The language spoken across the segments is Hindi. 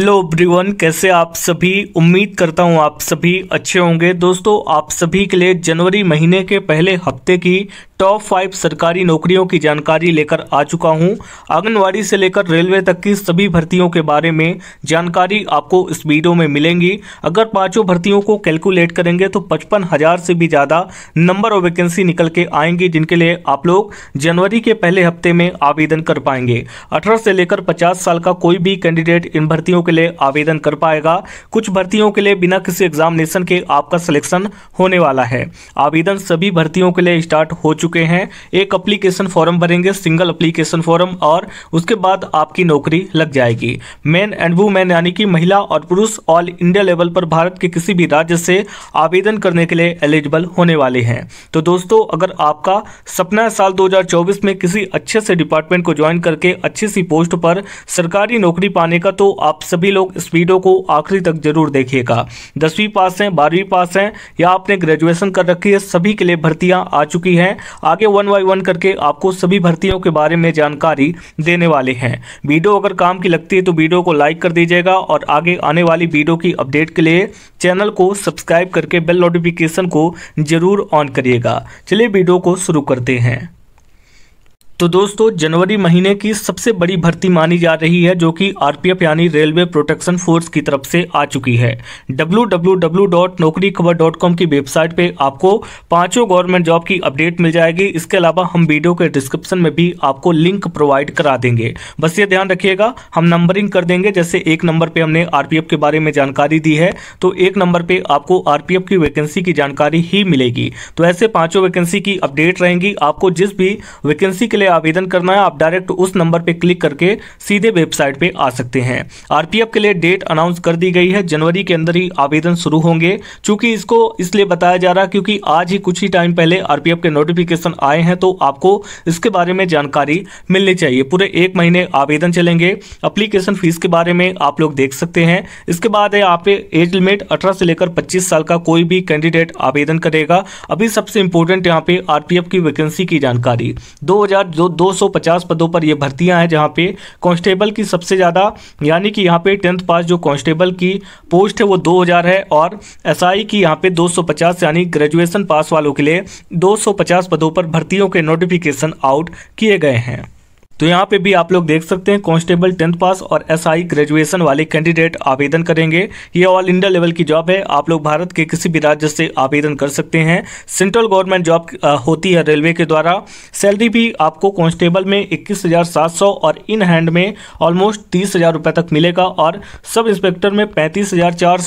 हेलो एवरीवन कैसे आप सभी उम्मीद करता हूं आप सभी अच्छे होंगे दोस्तों आप सभी के लिए जनवरी महीने के पहले हफ्ते की टॉप फाइव सरकारी नौकरियों की जानकारी लेकर आ चुका हूं आंगनवाड़ी से लेकर रेलवे तक की सभी भर्तियों के बारे में जानकारी आपको इस वीडियो में मिलेंगी अगर पांचों भर्तियों को कैलकुलेट करेंगे तो पचपन हजार से भी ज़्यादा नंबर और वैकेंसी निकल के आएंगी जिनके लिए आप लोग जनवरी के पहले हफ्ते में आवेदन कर पाएंगे अठारह से लेकर पचास साल का कोई भी कैंडिडेट इन भर्तियों के लिए आवेदन कर पाएगा कुछ भर्तियों के लिए बिना किसी एग्जामिनेशन के आपका सिलेक्शन होने वाला है आवेदन सभी भर्तियों के लिए स्टार्ट हो चुका चुके हैं एक अप्लीकेशन फॉर्म भरेंगे सिंगल अप्लीकेशन फॉर्म और उसके बाद आपकी नौकरी लग जाएगी मैन एंड वुमेन यानी कि महिला और पुरुष ऑल इंडिया लेवल पर भारत के किसी भी राज्य से आवेदन करने के लिए एलिजिबल होने वाले हैं तो दोस्तों अगर आपका सपना साल 2024 में किसी अच्छे से डिपार्टमेंट को ज्वाइन करके अच्छी सी पोस्ट पर सरकारी नौकरी पाने का तो आप सभी लोग इस वीडियो को आखिरी तक जरूर देखिएगा दसवीं पास हैं बारहवीं पास हैं या आपने ग्रेजुएशन कर रखी है सभी के लिए भर्तियां आ चुकी हैं आगे वन बाई वन करके आपको सभी भर्तियों के बारे में जानकारी देने वाले हैं वीडियो अगर काम की लगती है तो वीडियो को लाइक कर दीजिएगा और आगे आने वाली वीडियो की अपडेट के लिए चैनल को सब्सक्राइब करके बेल नोटिफिकेशन को जरूर ऑन करिएगा चलिए वीडियो को शुरू करते हैं तो दोस्तों जनवरी महीने की सबसे बड़ी भर्ती मानी जा रही है जो कि आरपीएफ यानी रेलवे प्रोटेक्शन फोर्स की तरफ से आ चुकी है डब्ल्यू की वेबसाइट पे आपको पांचों गवर्नमेंट जॉब की अपडेट मिल जाएगी इसके अलावा हम वीडियो के डिस्क्रिप्शन में भी आपको लिंक प्रोवाइड करा देंगे बस ये ध्यान रखिएगा हम नंबरिंग कर देंगे जैसे एक नंबर पर हमने आर के बारे में जानकारी दी है तो एक नंबर पर आपको आरपीएफ की वैकेंसी की जानकारी ही मिलेगी तो ऐसे पांचों वैकेंसी की अपडेट रहेंगी आपको जिस भी वैकेंसी के लिए आवेदन करना है आप डायरेक्ट उस नंबर पर क्लिक करके सीधे वेबसाइट पर आ सकते हैं आरपीएफ के लिए डेट अनाउंस कर दी गई है जनवरी के अंदर ही आवेदन शुरू होंगे चूंकि इसको इसलिए बताया जा रहा है क्योंकि आज ही कुछ ही टाइम पहले आरपीएफ के नोटिफिकेशन आए हैं तो आपको इसके बारे में जानकारी मिलनी चाहिए पूरे एक महीने आवेदन चलेंगे अप्लीकेशन फीस के बारे में आप लोग देख सकते हैं इसके बाद है आप एज लिमिट अठारह से लेकर पच्चीस साल का कोई भी कैंडिडेट आवेदन करेगा अभी सबसे इंपॉर्टेंट यहाँ पे आरपीएफ की वैकेंसी की जानकारी दो जो 250 पदों पर ये भर्तियां हैं जहां पे कांस्टेबल की सबसे ज़्यादा यानी कि यहाँ पे टेंथ पास जो कांस्टेबल की पोस्ट है वो 2000 है और एसआई की यहाँ पे 250 यानी ग्रेजुएशन पास वालों के लिए 250 पदों पर भर्तियों के नोटिफिकेशन आउट किए गए हैं तो यहाँ पे भी आप लोग देख सकते हैं कांस्टेबल टेंथ पास और एसआई ग्रेजुएशन वाले कैंडिडेट आवेदन करेंगे ये ऑल इंडिया लेवल की जॉब है आप लोग भारत के किसी भी राज्य से आवेदन कर सकते हैं सेंट्रल गवर्नमेंट जॉब होती है रेलवे के द्वारा सैलरी भी आपको कांस्टेबल में इक्कीस और इन हैंड में ऑलमोस्ट तीस रुपए तक मिलेगा और सब इंस्पेक्टर में पैंतीस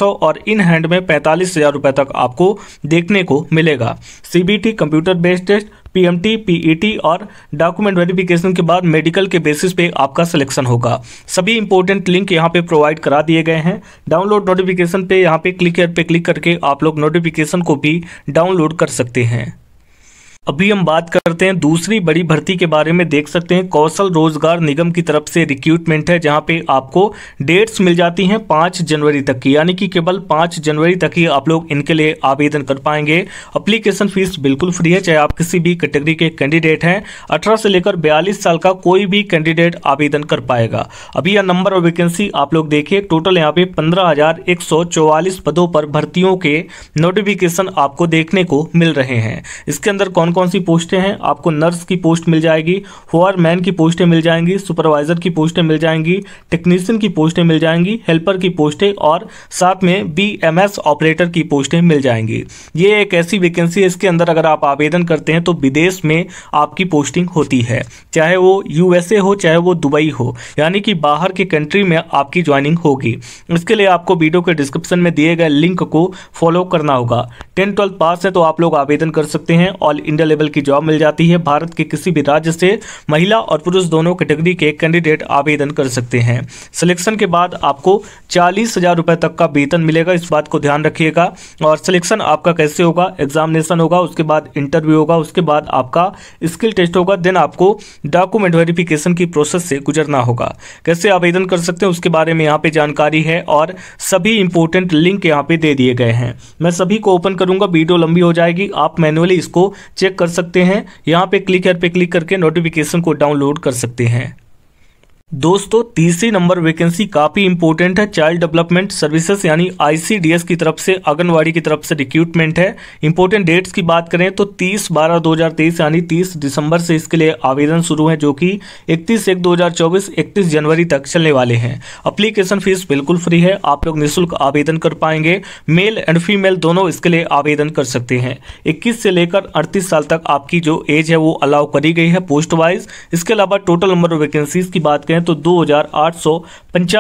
और इन हैंड में पैंतालीस तक आपको देखने को मिलेगा CBT computer based test PMT PET e और डॉक्यूमेंट वेरिफिकेशन के बाद मेडिकल के बेसिस पे आपका सिलेक्शन होगा सभी इंपॉर्टेंट लिंक यहाँ पे प्रोवाइड करा दिए गए हैं डाउनलोड नोटिफिकेशन पे यहाँ पे क्लिक पे क्लिक करके आप लोग नोटिफिकेशन को भी डाउनलोड कर सकते हैं अभी हम बात करते हैं दूसरी बड़ी भर्ती के बारे में देख सकते हैं कौशल रोजगार निगम की तरफ से रिक्रूटमेंट है जहां पे आपको डेट्स मिल जाती हैं पाँच जनवरी तक की यानी कि केवल पाँच जनवरी तक ही आप लोग इनके लिए आवेदन कर पाएंगे अप्लीकेशन फीस बिल्कुल फ्री है चाहे आप किसी भी कैटेगरी के कैंडिडेट हैं अठारह से लेकर बयालीस साल का कोई भी कैंडिडेट आवेदन कर पाएगा अभी यह नंबर और वैकेंसी आप लोग देखिए टोटल यहाँ पे पंद्रह पदों पर भर्तियों के नोटिफिकेशन आपको देखने को मिल रहे हैं इसके अंदर कौन कौन सी पोस्टें हैं आपको नर्स की पोस्ट मिल जाएगी फोर मैन की पोस्टें मिल जाएंगी सुपरवाइज़र की पोस्टें मिल जाएंगी टेक्नीशियन की पोस्टें मिल जाएंगी हेल्पर की पोस्टें और साथ में बी एम एस ऑपरेटर की पोस्टें मिल जाएंगी ये एक ऐसी वैकेंसी है इसके अंदर अगर आप आवेदन करते हैं तो विदेश में आपकी पोस्टिंग होती है चाहे वो यूएसए हो चाहे वो दुबई हो यानी कि बाहर के कंट्री में आपकी ज्वाइनिंग होगी इसके लिए आपको वीडियो के डिस्क्रिप्शन में दिए गए लिंक को फॉलो करना होगा टेंथ ट्वेल्थ पास है तो आप लोग आवेदन कर सकते हैं ऑल इंडिया जूनियर लेवल की जॉब मिल जाती है भारत के किसी भी राज्य से महिला और पुरुष दोनों कैटेगरी के कैंडिडेट आवेदन कर सकते हैं सिलेक्शन के बाद आपको चालीस हज़ार रुपये तक का वेतन मिलेगा इस बात को ध्यान रखिएगा और सिलेक्शन आपका कैसे होगा एग्जामिनेशन होगा उसके बाद इंटरव्यू होगा उसके बाद आपका स्किल टेस्ट होगा देन आपको डॉक्यूमेंट वेरिफिकेशन की प्रोसेस से गुजरना होगा कैसे आवेदन कर सकते हैं उसके बारे में यहाँ पे जानकारी है और सभी इंपॉर्टेंट लिंक यहाँ पे दे दिए गए हैं मैं सभी को ओपन करूंगा वीडियो लंबी हो जाएगी आप मैनुअली इसको चेक चेक कर सकते हैं यहाँ पे क्लिक हेयर पे क्लिक करके नोटिफिकेशन को डाउनलोड कर सकते हैं दोस्तों तीसरी नंबर वैकेंसी काफ़ी इंपोर्टेंट है चाइल्ड डेवलपमेंट सर्विसेज यानी आईसीडीएस की तरफ से आंगनवाड़ी की तरफ से रिक्रूटमेंट है इंपॉर्टेंट डेट्स की बात करें तो 30 बारह 2023 यानी 30 दिसंबर से इसके लिए आवेदन शुरू है जो कि 31 एक 2024 31 जनवरी तक चलने वाले हैं अप्लीकेशन फीस बिल्कुल फ्री है आप लोग निःशुल्क आवेदन कर पाएंगे मेल एंड फीमेल दोनों इसके लिए आवेदन कर सकते हैं इक्कीस से लेकर अड़तीस साल तक आपकी जो एज है वो अलाउ करी गई है पोस्ट वाइज इसके अलावा टोटल नंबर वैकेंसी वैकेंसीज की बात करें हैं तो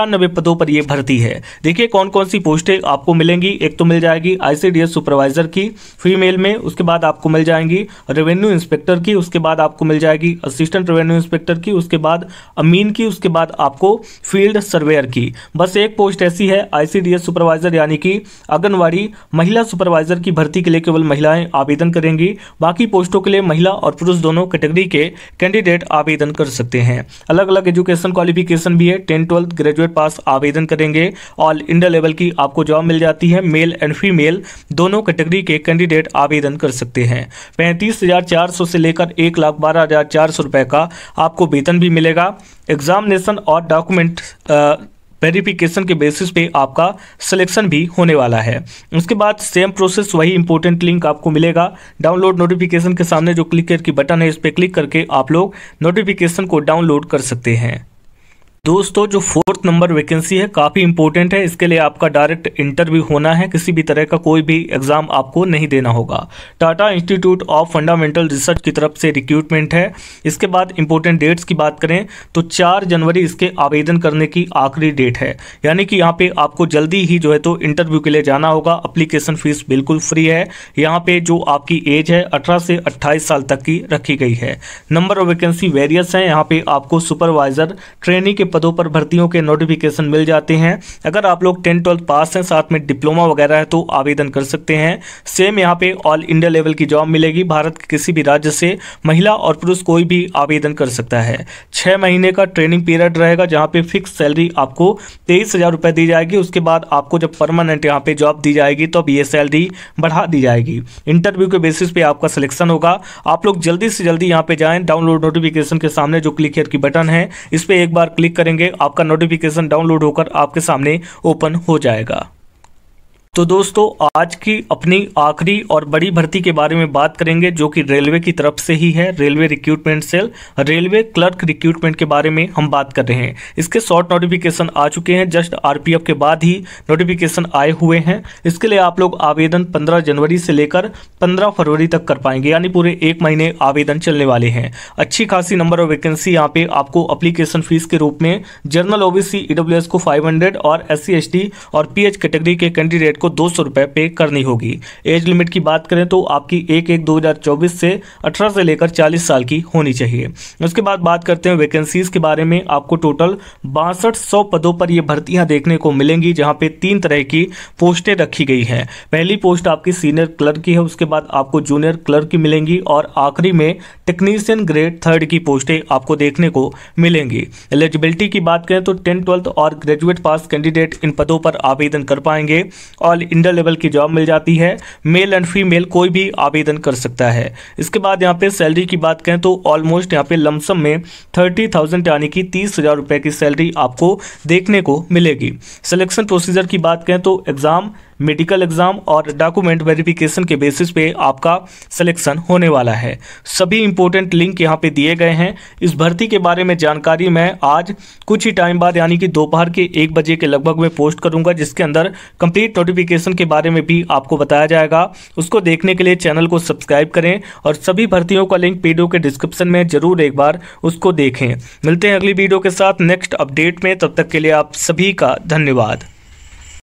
दो पदों पर यह भर्ती है देखिए कौन कौन सी पोस्टें आपको मिलेंगी एक तो मिल जाएगी आईसीडीएस सुपरवाइजर की फीमेल में उसके बाद आपको मिल जाएंगी रेवेन्यू इंस्पेक्टर की उसके बाद आपको मिल जाएगी असिस्टेंट रेवेन्यू इंस्पेक्टर की उसके बाद अमीन की उसके बाद आपको फील्ड सर्वेयर की बस एक पोस्ट ऐसी है आईसीडीएस सुपरवाइजर यानी कि आंगनबाड़ी महिला सुपरवाइजर की भर्ती के लिए केवल महिलाएं आवेदन करेंगी बाकी पोस्टों के लिए महिला और पुरुष दोनों कैटेगरी के कैंडिडेट आवेदन कर सकते हैं अलग अलग एजुकेशन क्वालिफिकेशन भी है टेंथ ट्वेल्थ ग्रेजुएट पास आवेदन करेंगे ऑल इंडिया लेवल की आपको जॉब मिल जाती है मेल एंड फीमेल दोनों कैटेगरी के कैंडिडेट आवेदन कर सकते हैं पैंतीस हज़ार चार सौ से लेकर एक लाख बारह हज़ार चार सौ रुपये का आपको वेतन भी मिलेगा एग्जामिनेशन और डॉक्यूमेंट वेरिफिकेशन के बेसिस पे आपका सिलेक्शन भी होने वाला है उसके बाद सेम प्रोसेस वही इंपॉर्टेंट लिंक आपको मिलेगा डाउनलोड नोटिफिकेशन के सामने जो क्लिक की बटन है इस पर क्लिक करके आप लोग नोटिफिकेशन को डाउनलोड कर सकते हैं दोस्तों जो फोर्थ नंबर वैकेंसी है काफ़ी इंपॉर्टेंट है इसके लिए आपका डायरेक्ट इंटरव्यू होना है किसी भी तरह का कोई भी एग्जाम आपको नहीं देना होगा Tata institute of fundamental research की तरफ से रिक्रूटमेंट है इसके बाद इंपॉर्टेंट डेट्स की बात करें तो चार जनवरी इसके आवेदन करने की आखिरी डेट है यानी कि यहाँ पे आपको जल्दी ही जो है तो इंटरव्यू के लिए जाना होगा अप्लीकेशन फीस बिल्कुल फ्री है यहाँ पे जो आपकी एज है अठारह से अट्ठाईस साल तक की रखी गई है नंबर ऑफ वैकेंसी वेरियस है यहाँ पे आपको सुपरवाइजर ट्रेनिंग के पदों पर भर्तियों के नोटिफिकेशन मिल जाते हैं अगर आप लोग टेंथ ट्वेल्थ पास हैं साथ में डिप्लोमा वगैरह है तो आवेदन कर सकते हैं सेम यहाँ पे ऑल इंडिया लेवल की जॉब मिलेगी भारत के किसी भी राज्य से महिला और पुरुष कोई भी आवेदन कर सकता है छः महीने का ट्रेनिंग पीरियड रहेगा जहाँ पे फिक्स सैलरी आपको तेईस हज़ार रुपये दी जाएगी उसके बाद आपको जब परमानेंट यहाँ पे जॉब दी जाएगी तो अब ये सैलरी बढ़ा दी जाएगी इंटरव्यू के बेसिस पे आपका सिलेक्शन होगा आप लोग जल्दी से जल्दी यहाँ पे जाएं डाउनलोड नोटिफिकेशन के सामने जो क्लिक हेयर की बटन है इस पर एक बार क्लिक करेंगे आपका नोटिफिकेशन डाउनलोड होकर आपके सामने ओपन हो जाएगा तो दोस्तों आज की अपनी आखिरी और बड़ी भर्ती के बारे में बात करेंगे जो कि रेलवे की तरफ से ही है railway recruitment cell railway clerk recruitment के बारे में हम बात कर रहे हैं इसके शॉर्ट नोटिफिकेशन आ चुके हैं जस्ट आरपीएफ के बाद ही नोटिफिकेशन आए हुए हैं इसके लिए आप लोग आवेदन पंद्रह जनवरी से लेकर पंद्रह फरवरी तक कर पाएंगे यानी पूरे एक महीने आवेदन चलने वाले हैं अच्छी खासी नंबर ऑफ वैकेंसी यहाँ पे आपको अप्लीकेशन फीस के रूप में जनरल ओबीसी ईडब्ल्यू को फाइव और एस सी और पी कैटेगरी के कैंडिडेट को दो सौ रुपये पे करनी होगी एज लिमिट की बात करें तो आपकी एक एक दो हज़ार चौबीस से अठारह से लेकर चालीस साल की होनी चाहिए उसके बाद बात करते हैं वैकेंसीज़ के बारे में आपको टोटल बासठ सौ पदों पर यह भर्तियाँ देखने को मिलेंगी जहाँ पे तीन तरह की पोस्टें रखी गई हैं पहली पोस्ट आपकी सीनियर क्लर्क की है उसके बाद आपको जूनियर क्लर्क की मिलेंगी और आखिरी में टेक्नीशियन ग्रेड थर्ड की पोस्टें आपको देखने को मिलेंगी एलिजिबिलिटी की बात करें तो टेंथ ट्वेल्थ और ग्रेजुएट पास कैंडिडेट इन पदों पर आवेदन कर पाएंगे और ऑल इंडर लेवल की जॉब मिल जाती है मेल एंड फीमेल कोई भी आवेदन कर सकता है इसके बाद यहाँ पे सैलरी की बात करें तो ऑलमोस्ट यहाँ पे लमसम में थर्टी थाउजेंड यानी कि तीस हज़ार रुपये की सैलरी आपको देखने को मिलेगी सिलेक्शन प्रोसीजर की बात करें तो एग्ज़ाम मेडिकल एग्ज़ाम और डॉक्यूमेंट वेरिफिकेशन के बेसिस पे आपका सिलेक्शन होने वाला है सभी इंपॉर्टेंट लिंक यहाँ पे दिए गए हैं इस भर्ती के बारे में जानकारी मैं आज कुछ ही टाइम बाद यानी कि दोपहर के एक बजे के लगभग मैं पोस्ट करूँगा जिसके अंदर कंप्लीट नोटिफिकेशन के बारे में भी आपको बताया जाएगा उसको देखने के लिए चैनल को सब्सक्राइब करें और सभी भर्तियों का लिंक वीडियो के डिस्क्रिप्शन में ज़रूर एक बार उसको देखें मिलते हैं अगली वीडियो के साथ नेक्स्ट अपडेट में तब तक के लिए आप सभी का धन्यवाद